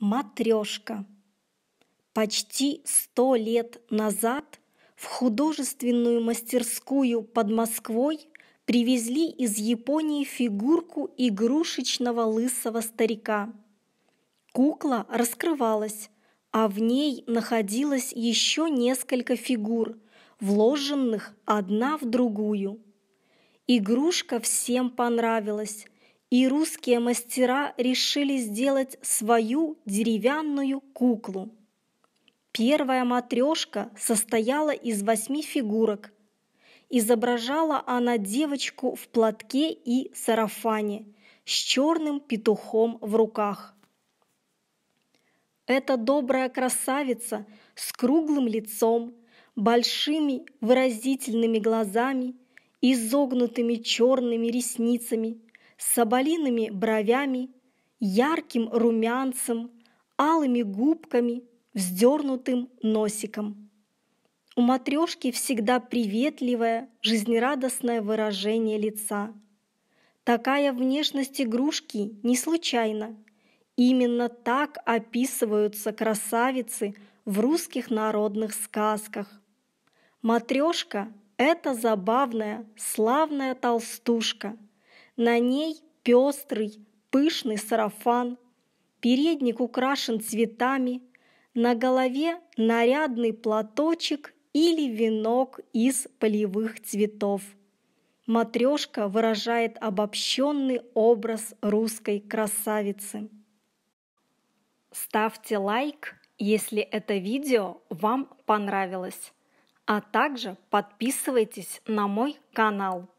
Матрешка. Почти сто лет назад в художественную мастерскую под Москвой привезли из Японии фигурку игрушечного лысого старика. Кукла раскрывалась, а в ней находилось еще несколько фигур, вложенных одна в другую. Игрушка всем понравилась – и русские мастера решили сделать свою деревянную куклу. Первая матрешка состояла из восьми фигурок. Изображала она девочку в платке и сарафане с черным петухом в руках. Эта добрая красавица с круглым лицом, большими выразительными глазами, изогнутыми черными ресницами – с соболиными бровями, ярким румянцем, алыми губками, вздернутым носиком. У матрешки всегда приветливое, жизнерадостное выражение лица. Такая внешность игрушки не случайна. Именно так описываются красавицы в русских народных сказках. Матрешка – это забавная, славная толстушка – на ней пестрый, пышный сарафан, передник украшен цветами, на голове нарядный платочек или венок из полевых цветов. Матрешка выражает обобщенный образ русской красавицы. Ставьте лайк, если это видео вам понравилось, а также подписывайтесь на мой канал.